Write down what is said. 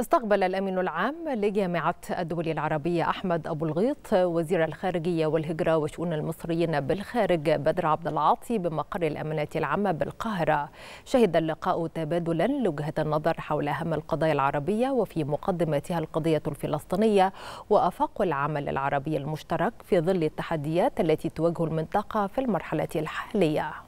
استقبل الأمين العام لجامعة الدول العربية أحمد أبو الغيط وزير الخارجية والهجرة وشؤون المصريين بالخارج بدر عبد العاطي بمقر الأمانة العامة بالقاهرة شهد اللقاء تبادلا لوجهة النظر حول أهم القضايا العربية وفي مقدمتها القضية الفلسطينية وأفاق العمل العربي المشترك في ظل التحديات التي تواجه المنطقة في المرحلة الحالية